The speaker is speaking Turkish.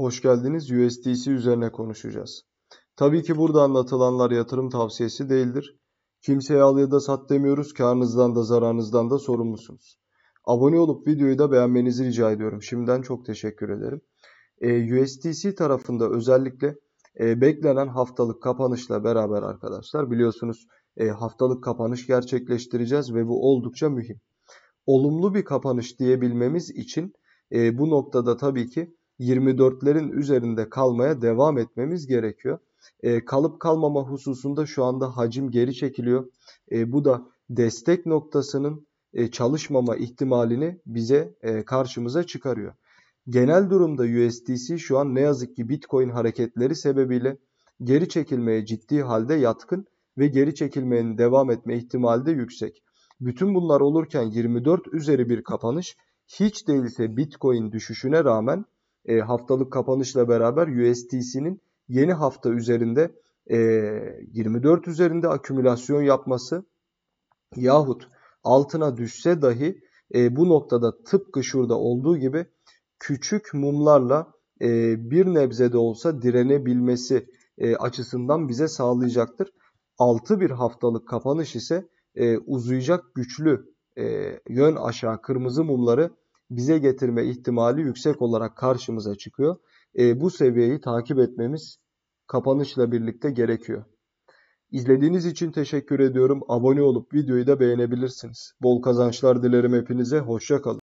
Hoş geldiniz. USDC üzerine konuşacağız. Tabii ki burada anlatılanlar yatırım tavsiyesi değildir. Kimseye al ya da sat demiyoruz. Karnınızdan da zararınızdan da sorumlusunuz. Abone olup videoyu da beğenmenizi rica ediyorum. Şimdiden çok teşekkür ederim. E, USDC tarafında özellikle e, beklenen haftalık kapanışla beraber arkadaşlar biliyorsunuz e, haftalık kapanış gerçekleştireceğiz ve bu oldukça mühim. Olumlu bir kapanış diyebilmemiz için e, bu noktada tabii ki 24'lerin üzerinde kalmaya devam etmemiz gerekiyor. E, kalıp kalmama hususunda şu anda hacim geri çekiliyor. E, bu da destek noktasının e, çalışmama ihtimalini bize e, karşımıza çıkarıyor. Genel durumda USDC şu an ne yazık ki Bitcoin hareketleri sebebiyle geri çekilmeye ciddi halde yatkın ve geri çekilmenin devam etme ihtimali de yüksek. Bütün bunlar olurken 24 üzeri bir kapanış hiç değilse Bitcoin düşüşüne rağmen e, haftalık kapanışla beraber USTC'nin yeni hafta üzerinde e, 24 üzerinde akümülasyon yapması yahut altına düşse dahi e, bu noktada tıpkı şurada olduğu gibi küçük mumlarla e, bir nebze de olsa direnebilmesi e, açısından bize sağlayacaktır. 6 bir haftalık kapanış ise e, uzayacak güçlü e, yön aşağı kırmızı mumları bize getirme ihtimali yüksek olarak karşımıza çıkıyor. E, bu seviyeyi takip etmemiz kapanışla birlikte gerekiyor. İzlediğiniz için teşekkür ediyorum. Abone olup videoyu da beğenebilirsiniz. Bol kazançlar dilerim hepinize. Hoşça kalın.